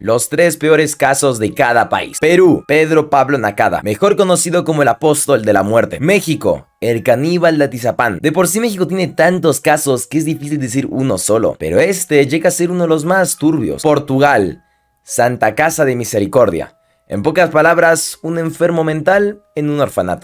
Los tres peores casos de cada país. Perú, Pedro Pablo Nakada, mejor conocido como el apóstol de la muerte. México, el caníbal de Atizapán. De por sí México tiene tantos casos que es difícil decir uno solo, pero este llega a ser uno de los más turbios. Portugal, Santa Casa de Misericordia. En pocas palabras, un enfermo mental en un orfanato.